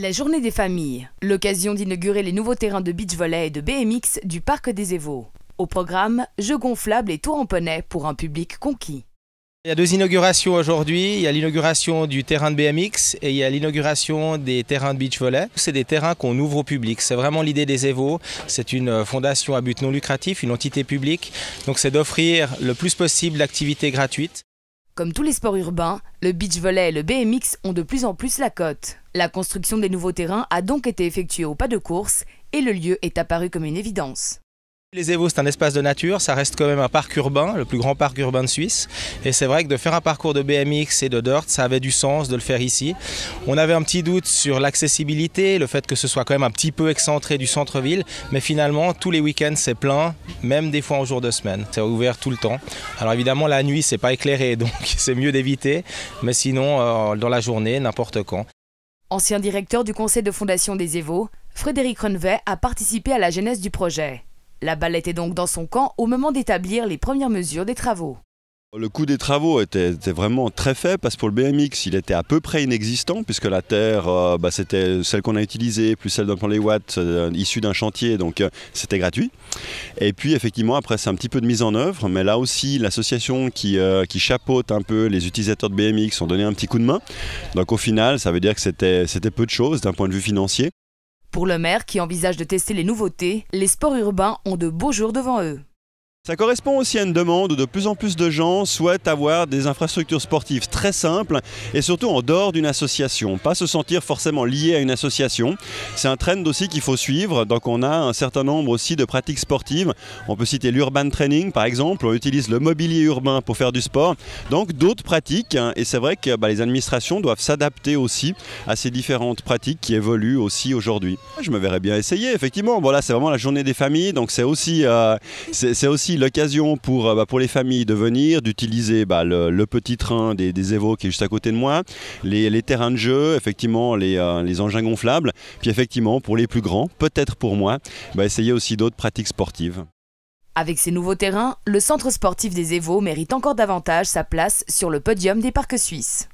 La journée des familles, l'occasion d'inaugurer les nouveaux terrains de beach volley et de BMX du parc des Evo. Au programme, jeux gonflables et tours en poney pour un public conquis. Il y a deux inaugurations aujourd'hui. Il y a l'inauguration du terrain de BMX et il y a l'inauguration des terrains de beach volley. C'est des terrains qu'on ouvre au public. C'est vraiment l'idée des Evo. C'est une fondation à but non lucratif, une entité publique. Donc c'est d'offrir le plus possible d'activités gratuites. Comme tous les sports urbains, le beach volley et le BMX ont de plus en plus la cote. La construction des nouveaux terrains a donc été effectuée au pas de course et le lieu est apparu comme une évidence. Les Evo, c'est un espace de nature, ça reste quand même un parc urbain, le plus grand parc urbain de Suisse. Et c'est vrai que de faire un parcours de BMX et de dirt, ça avait du sens de le faire ici. On avait un petit doute sur l'accessibilité, le fait que ce soit quand même un petit peu excentré du centre-ville, mais finalement, tous les week-ends, c'est plein, même des fois en jour de semaine. C'est ouvert tout le temps. Alors évidemment, la nuit, c'est pas éclairé, donc c'est mieux d'éviter, mais sinon, euh, dans la journée, n'importe quand. Ancien directeur du conseil de fondation des Evo, Frédéric Renvet a participé à la genèse du projet. La balle était donc dans son camp au moment d'établir les premières mesures des travaux. Le coût des travaux était, vraiment très faible parce que pour le BMX, il était à peu près inexistant puisque la terre, euh, bah, c'était celle qu'on a utilisée, plus celle d'un plan les watts euh, issue d'un chantier, donc euh, c'était gratuit. Et puis effectivement, après, c'est un petit peu de mise en œuvre, mais là aussi, l'association qui, qui chapeaute un peu les utilisateurs de BMX ont donné un petit coup de main. Donc au final, ça veut dire que c'était peu de choses d'un point de vue financier. Pour le maire qui envisage de tester les nouveautés, les sports urbains ont de beaux jours devant eux. Ça correspond aussi à une demande où de plus en plus de gens souhaitent avoir des infrastructures sportives très simples et surtout en dehors d'une association, pas se sentir forcément lié à une association. C'est un trend aussi qu'il faut suivre, donc on a un certain nombre aussi de pratiques sportives. On peut citer l'urban training par exemple, on utilise le mobilier urbain pour faire du sport, donc d'autres pratiques hein. et c'est vrai que bah, les administrations doivent s'adapter aussi à ces différentes pratiques qui évoluent aussi aujourd'hui. Je me verrais bien essayer effectivement, voilà c'est vraiment la journée des familles, donc c'est aussi, euh, c'est aussi l'occasion euh, bah, pour, les familles de venir, d'utiliser bah, le, petit train des, Evo qui est juste à côté de moi, les, terrains de jeu, effectivement euh, les, engins gonflables, puis effectivement pour les plus grands, peut-être pour moi, bah, essayer aussi d'autres pratiques sportives. Avec ces nouveaux terrains, le centre sportif des Evo mérite encore davantage sa place sur le podium des parcs suisses.